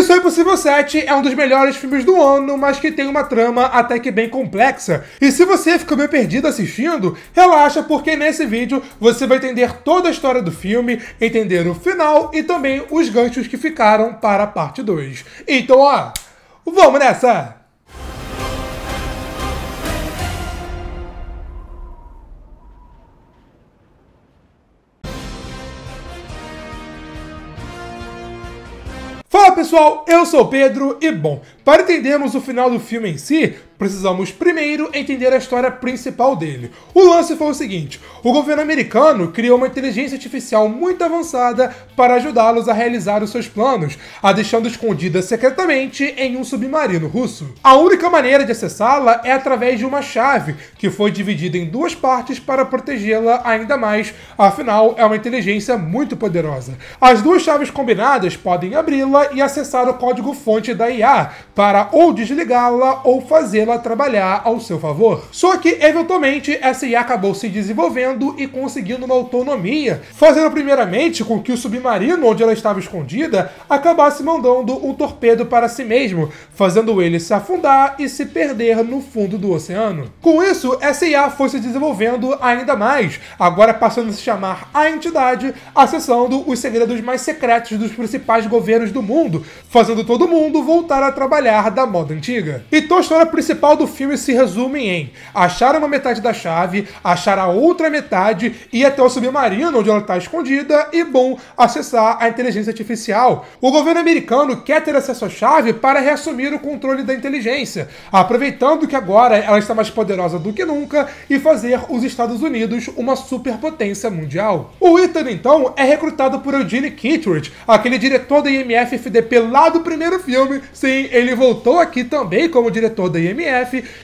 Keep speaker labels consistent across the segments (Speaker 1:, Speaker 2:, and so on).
Speaker 1: Missão Impossível 7 é um dos melhores filmes do ano, mas que tem uma trama até que bem complexa. E se você ficou meio perdido assistindo, relaxa porque nesse vídeo você vai entender toda a história do filme, entender o final e também os ganchos que ficaram para a parte 2. Então, ó, vamos nessa! Olá pessoal, eu sou Pedro e bom, para entendermos o final do filme em si, precisamos primeiro entender a história principal dele. O lance foi o seguinte: o governo americano criou uma inteligência artificial muito avançada para ajudá-los a realizar os seus planos, a deixando escondida secretamente em um submarino russo. A única maneira de acessá-la é através de uma chave, que foi dividida em duas partes para protegê-la ainda mais, afinal, é uma inteligência muito poderosa. As duas chaves combinadas podem abri-la e acessar o código-fonte da IA para ou desligá-la ou fazê-la a trabalhar ao seu favor. Só que, eventualmente, essa IA acabou se desenvolvendo e conseguindo uma autonomia, fazendo primeiramente com que o submarino onde ela estava escondida acabasse mandando um torpedo para si mesmo, fazendo ele se afundar e se perder no fundo do oceano. Com isso, essa IA foi se desenvolvendo ainda mais, agora passando a se chamar a entidade, acessando os segredos mais secretos dos principais governos do mundo, fazendo todo mundo voltar a trabalhar da moda antiga. Então a história principal principal do filme se resume em achar uma metade da chave, achar a outra metade, ir até o submarino onde ela está escondida e, bom, acessar a inteligência artificial. O governo americano quer ter acesso à chave para reassumir o controle da inteligência, aproveitando que agora ela está mais poderosa do que nunca e fazer os Estados Unidos uma superpotência mundial. O Ethan, então, é recrutado por Eugene Kittredge, aquele diretor da IMF FDP lá do primeiro filme. Sim, ele voltou aqui também como diretor da IMF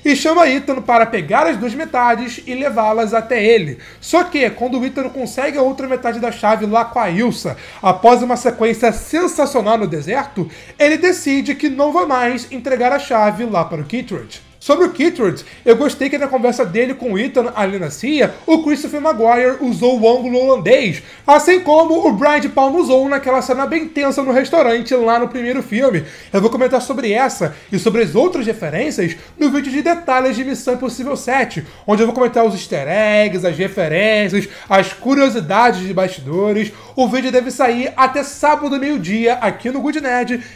Speaker 1: e chama Ítano para pegar as duas metades e levá-las até ele. Só que, quando o Ítano consegue a outra metade da chave lá com a Ilsa, após uma sequência sensacional no deserto, ele decide que não vai mais entregar a chave lá para o Kittred. Sobre o Kittred, eu gostei que na conversa dele com o Ethan ali na CIA, o Christopher Maguire usou o ângulo holandês, assim como o Brian de Palma usou naquela cena bem tensa no restaurante lá no primeiro filme. Eu vou comentar sobre essa e sobre as outras referências no vídeo de detalhes de Missão Impossível 7, onde eu vou comentar os easter eggs, as referências, as curiosidades de bastidores. O vídeo deve sair até sábado meio-dia aqui no Good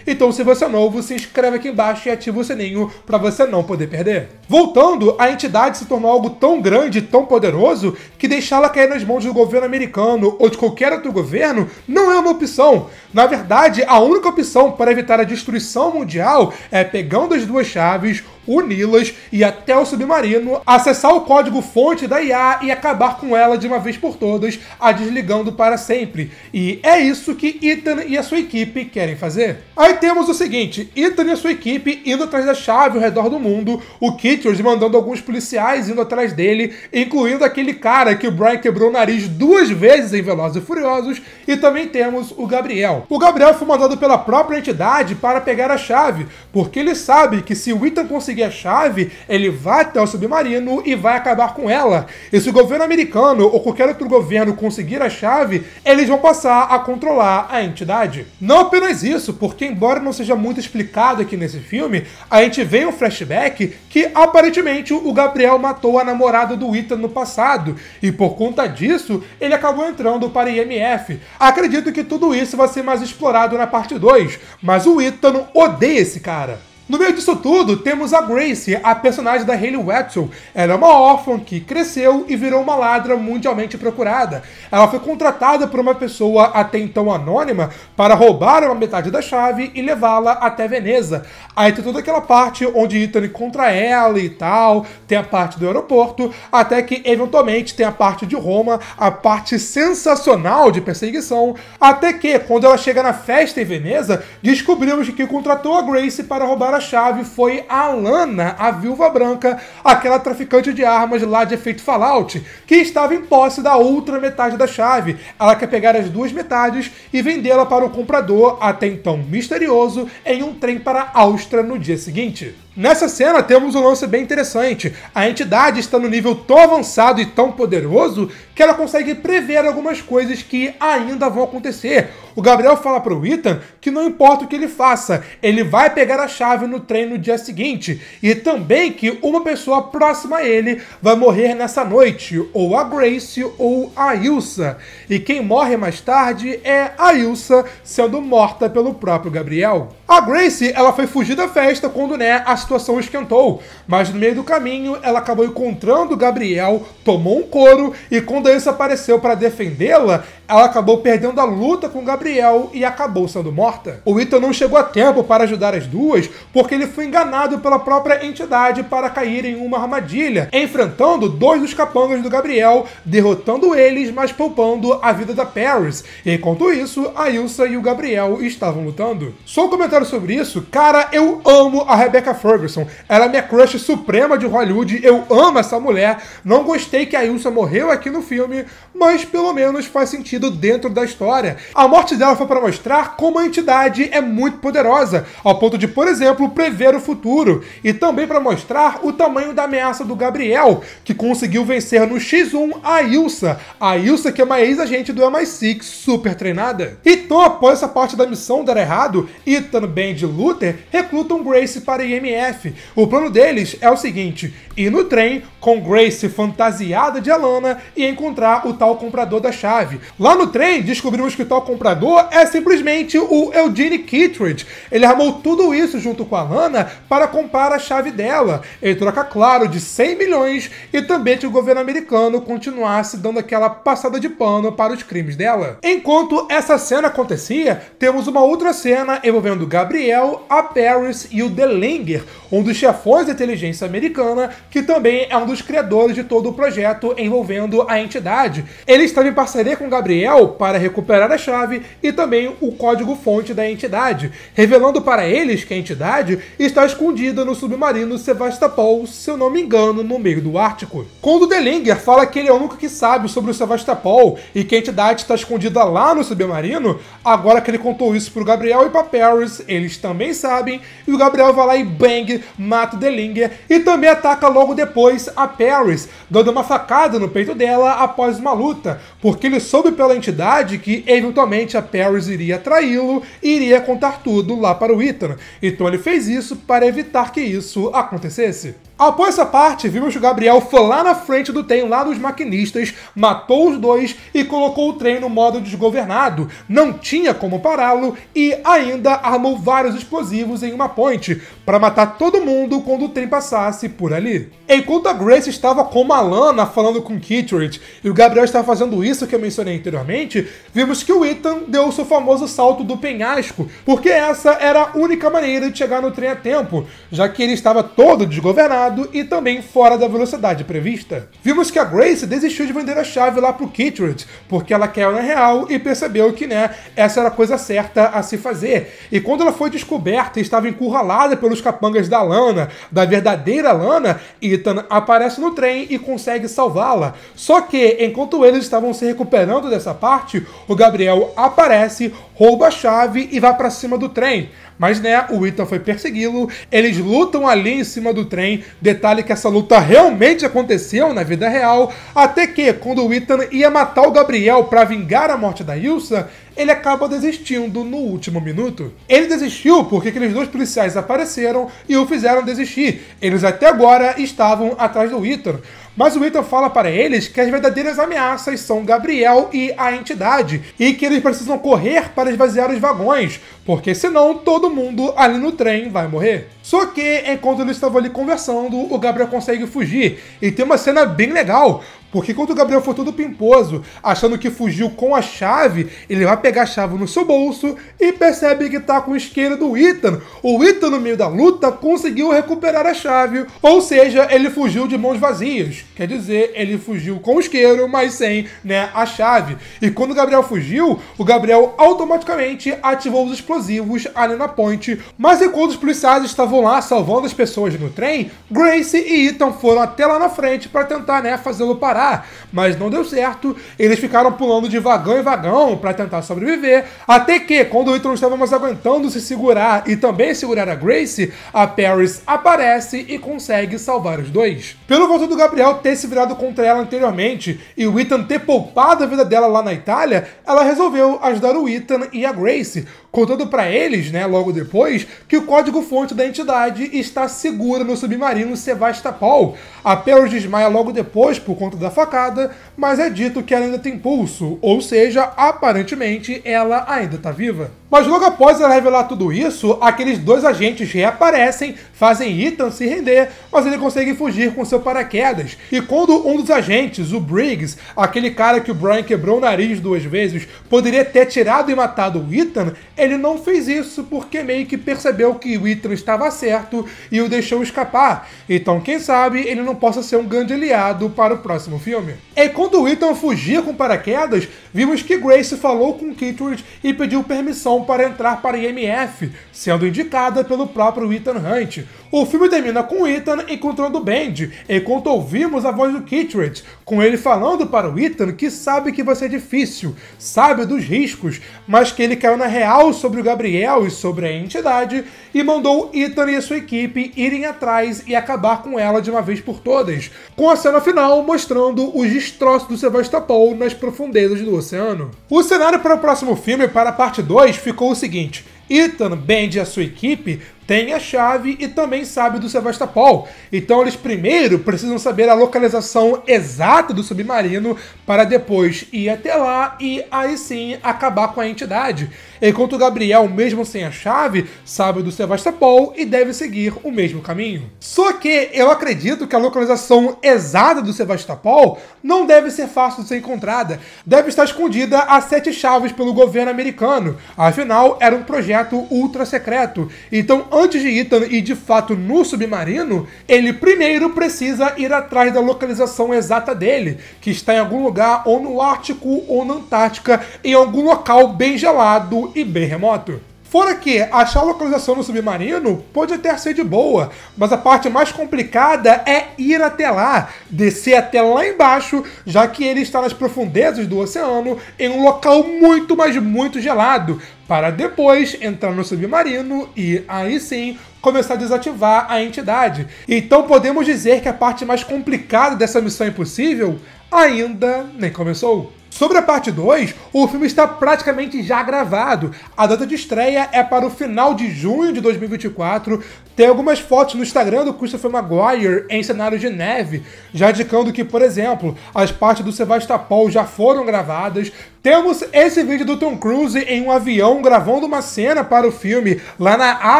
Speaker 1: então se você é novo, se inscreve aqui embaixo e ativa o sininho para você não poder perder perder. Voltando, a entidade se tornou algo tão grande e tão poderoso que deixá-la cair nas mãos do governo americano ou de qualquer outro governo não é uma opção. Na verdade, a única opção para evitar a destruição mundial é pegando as duas chaves, uni-las e até o submarino, acessar o código fonte da IA e acabar com ela de uma vez por todas, a desligando para sempre. E é isso que Ethan e a sua equipe querem fazer. Aí temos o seguinte: Ethan e a sua equipe indo atrás da chave ao redor do mundo, o Kitters mandando alguns policiais indo atrás dele, incluindo aquele cara que o Brian quebrou o nariz duas vezes em Velozes e Furiosos, e também temos o Gabriel. O Gabriel foi mandado pela própria entidade para pegar a chave, porque ele sabe que se o Ethan conseguir conseguir a chave, ele vai até o submarino e vai acabar com ela. E se o governo americano ou qualquer outro governo conseguir a chave, eles vão passar a controlar a entidade. Não apenas isso, porque embora não seja muito explicado aqui nesse filme, a gente vê um flashback que aparentemente o Gabriel matou a namorada do Ethan no passado, e por conta disso, ele acabou entrando para a IMF. Acredito que tudo isso vai ser mais explorado na parte 2, mas o Ethan odeia esse cara. No meio disso tudo, temos a Grace, a personagem da Hayley Watson. Ela é uma órfã que cresceu e virou uma ladra mundialmente procurada. Ela foi contratada por uma pessoa até então anônima para roubar uma metade da chave e levá-la até Veneza. Aí tem toda aquela parte onde Ethan contra ela e tal, tem a parte do aeroporto, até que eventualmente tem a parte de Roma, a parte sensacional de perseguição, até que quando ela chega na festa em Veneza, descobrimos que contratou a Grace para roubar a chave foi a Alana, a viúva branca, aquela traficante de armas lá de efeito Fallout, que estava em posse da outra metade da chave. Ela quer pegar as duas metades e vendê-la para o comprador, até então misterioso, em um trem para a Áustria no dia seguinte. Nessa cena temos um lance bem interessante. A entidade está no nível tão avançado e tão poderoso que ela consegue prever algumas coisas que ainda vão acontecer. O Gabriel fala para o Ethan que não importa o que ele faça, ele vai pegar a chave no trem no dia seguinte e também que uma pessoa próxima a ele vai morrer nessa noite, ou a Grace ou a Ilsa. E quem morre mais tarde é a Ilsa sendo morta pelo próprio Gabriel. A Grace, ela foi fugir da festa quando né, as situação esquentou, mas no meio do caminho ela acabou encontrando Gabriel, tomou um couro e quando ele apareceu para defendê-la, ela acabou perdendo a luta com Gabriel e acabou sendo morta. O Ito não chegou a tempo para ajudar as duas, porque ele foi enganado pela própria entidade para cair em uma armadilha, enfrentando dois dos capangas do Gabriel, derrotando eles, mas poupando a vida da Paris. Enquanto isso, a Ilsa e o Gabriel estavam lutando. Só um comentário sobre isso, cara, eu amo a Rebecca Ferguson. Ela é minha crush suprema de Hollywood, eu amo essa mulher. Não gostei que a Ilsa morreu aqui no filme, mas pelo menos faz sentido inserido dentro da história. A morte dela foi para mostrar como a entidade é muito poderosa, ao ponto de, por exemplo, prever o futuro, e também para mostrar o tamanho da ameaça do Gabriel, que conseguiu vencer no X1 a Ilsa, a Ilsa que é uma ex-agente do MI6 super treinada. Então, após essa parte da missão dar errado, Ethan, Band e Luther reclutam Grace para a IMF. O plano deles é o seguinte, ir no trem com Grace fantasiada de Alana e encontrar o tal comprador da chave. Lá Lá no trem, descobrimos que o tal comprador é simplesmente o Eugene Kittredge. Ele armou tudo isso junto com a Hannah para comprar a chave dela, Ele troca, claro, de 100 milhões e também que o governo americano continuasse dando aquela passada de pano para os crimes dela. Enquanto essa cena acontecia, temos uma outra cena envolvendo Gabriel, a Paris e o Delinger, um dos chefões da inteligência americana, que também é um dos criadores de todo o projeto envolvendo a entidade. Ele estava em parceria com Gabriel para recuperar a chave e também o código-fonte da entidade, revelando para eles que a entidade está escondida no submarino Sevastopol, se eu não me engano, no meio do Ártico. Quando Delinger fala que ele é o único que sabe sobre o Sevastopol e que a entidade está escondida lá no submarino, agora que ele contou isso para o Gabriel e para Paris, eles também sabem, e o Gabriel vai lá e bang, mata o Delinger e também ataca logo depois a Paris, dando uma facada no peito dela após uma luta, porque ele soube pela entidade que eventualmente a Paris iria traí-lo e iria contar tudo lá para o Ethan. Então ele fez isso para evitar que isso acontecesse. Após essa parte, vimos que o Gabriel foi lá na frente do trem, lá dos maquinistas, matou os dois e colocou o trem no modo desgovernado. Não tinha como pará-lo e ainda armou vários explosivos em uma ponte, para matar todo mundo quando o trem passasse por ali. Enquanto a Grace estava com a Lana falando com Kittredge e o Gabriel estava fazendo isso que eu mencionei anteriormente, vimos que o Ethan deu seu famoso salto do penhasco, porque essa era a única maneira de chegar no trem a tempo, já que ele estava todo desgovernado e também fora da velocidade prevista. Vimos que a Grace desistiu de vender a chave lá pro Kittredge, porque ela queria na real e percebeu que, né, essa era a coisa certa a se fazer. E quando ela foi descoberta e estava encurralada pelos dos capangas da Lana, da verdadeira Lana, Ethan aparece no trem e consegue salvá-la. Só que, enquanto eles estavam se recuperando dessa parte, o Gabriel aparece, rouba a chave e vai para cima do trem. Mas né, o Ethan foi persegui-lo, eles lutam ali em cima do trem. Detalhe que essa luta realmente aconteceu na vida real, até que quando o Ethan ia matar o Gabriel para vingar a morte da Ilsa, ele acaba desistindo no último minuto. Ele desistiu porque aqueles dois policiais apareceram e o fizeram desistir. Eles até agora estavam atrás do Ethan. Mas o Ethan fala para eles que as verdadeiras ameaças são Gabriel e a entidade, e que eles precisam correr para esvaziar os vagões, porque senão todo mundo ali no trem vai morrer. Só que, enquanto eles estavam ali conversando, o Gabriel consegue fugir, e tem uma cena bem legal, porque quando o Gabriel for todo pimposo, achando que fugiu com a chave, ele vai pegar a chave no seu bolso e percebe que tá com o isqueiro do Ethan. O Ethan, no meio da luta, conseguiu recuperar a chave, ou seja, ele fugiu de mãos vazias. Quer dizer, ele fugiu com o isqueiro, mas sem né, a chave. E quando o Gabriel fugiu, o Gabriel automaticamente ativou os explosivos ali na ponte. Mas enquanto os policiais estavam lá salvando as pessoas no trem, Grace e Ethan foram até lá na frente para tentar né, fazê-lo parar lugar, mas não deu certo. Eles ficaram pulando de vagão em vagão para tentar sobreviver. Até que, quando então não estava mais aguentando se segurar e também segurar a Grace, a Paris aparece e consegue salvar os dois. Pelo fato do Gabriel ter se virado contra ela anteriormente e o Ethan ter poupado a vida dela lá na Itália, ela resolveu ajudar o Ethan e a Grace, contando para eles, né, logo depois, que o código-fonte da entidade está seguro no submarino Sevastopol. A Paris desmaia logo depois por conta da da facada, mas é dito que ela ainda tem pulso, ou seja, aparentemente ela ainda está viva. Mas logo após ela revelar tudo isso, aqueles dois agentes reaparecem, fazem Ethan se render, mas ele consegue fugir com seu paraquedas. E quando um dos agentes, o Briggs, aquele cara que o Brian quebrou o nariz duas vezes, poderia ter tirado e matado o Ethan, ele não fez isso porque meio que percebeu que o Ethan estava certo e o deixou escapar. Então, quem sabe ele não possa ser um grande aliado para o próximo filme. E quando o Ethan fugia com paraquedas, vimos que Grace falou com Kittredge e pediu permissão para entrar para IMF, sendo indicada pelo próprio Ethan Hunt, o filme termina com Ethan encontrando o Band, enquanto ouvimos a voz do Kittredge, com ele falando para o Ethan que sabe que vai ser difícil, sabe dos riscos, mas que ele caiu na real sobre o Gabriel e sobre a entidade, e mandou Ethan e sua equipe irem atrás e acabar com ela de uma vez por todas, com a cena final mostrando os destroços do Sevastopol nas profundezas do oceano. O cenário para o próximo filme, para a parte 2, ficou o seguinte. Ethan, Band e a sua equipe tem a chave e também sabe do Sevastopol. Então eles primeiro precisam saber a localização exata do submarino para depois ir até lá e aí sim acabar com a entidade. Enquanto Gabriel, mesmo sem a chave, sabe do Sevastopol e deve seguir o mesmo caminho. Só que eu acredito que a localização exata do Sevastopol não deve ser fácil de ser encontrada. Deve estar escondida a sete chaves pelo governo americano. Afinal, era um projeto ultra secreto. Então, antes de Ethan e de fato no submarino, ele primeiro precisa ir atrás da localização exata dele, que está em algum lugar ou no Ártico ou na Antártica, em algum local bem gelado e bem remoto. Fora que achar a localização no submarino pode até ser de boa, mas a parte mais complicada é ir até lá, descer até lá embaixo, já que ele está nas profundezas do oceano, em um local muito, mas muito gelado, para depois entrar no submarino e aí sim começar a desativar a entidade. Então podemos dizer que a parte mais complicada dessa missão impossível ainda nem começou. Sobre a parte 2, o filme está praticamente já gravado. A data de estreia é para o final de junho de 2024, tem algumas fotos no Instagram do Christopher Maguire em cenário de neve, já indicando que, por exemplo, as partes do Sebastopol já foram gravadas. Temos esse vídeo do Tom Cruise em um avião gravando uma cena para o filme lá na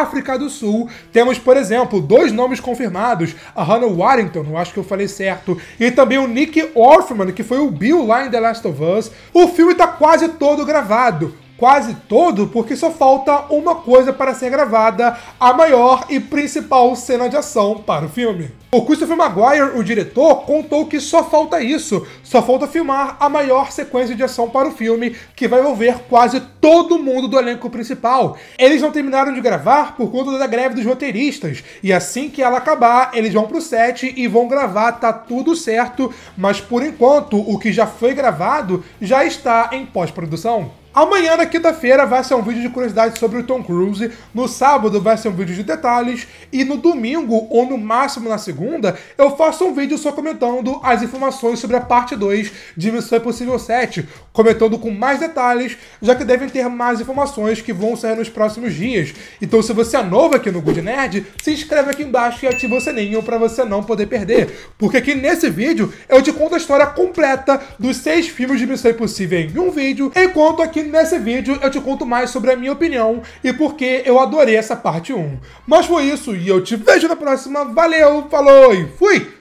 Speaker 1: África do Sul. Temos, por exemplo, dois nomes confirmados: a Hannah Warrington, eu acho que eu falei certo, e também o Nick Orfman, que foi o Bill lá em The Last of Us. O filme está quase todo gravado quase todo, porque só falta uma coisa para ser gravada, a maior e principal cena de ação para o filme. O Christopher Maguire, o diretor, contou que só falta isso, só falta filmar a maior sequência de ação para o filme, que vai envolver quase todo mundo do elenco principal. Eles não terminaram de gravar por conta da greve dos roteiristas, e assim que ela acabar, eles vão pro set e vão gravar, tá tudo certo, mas por enquanto, o que já foi gravado já está em pós-produção. Amanhã, na quinta-feira, vai ser um vídeo de curiosidades sobre o Tom Cruise. No sábado, vai ser um vídeo de detalhes. E no domingo, ou no máximo na segunda, eu faço um vídeo só comentando as informações sobre a parte 2 de Missão Impossível 7, comentando com mais detalhes, já que devem ter mais informações que vão sair nos próximos dias. Então, se você é novo aqui no Good Nerd, se inscreve aqui embaixo e ativa o sininho para você não poder perder, porque aqui nesse vídeo eu te conto a história completa dos seis filmes de Missão Impossível em um vídeo, enquanto aqui nesse vídeo eu te conto mais sobre a minha opinião e porque eu adorei essa parte 1. Mas foi isso, e eu te vejo na próxima. Valeu, falou e fui!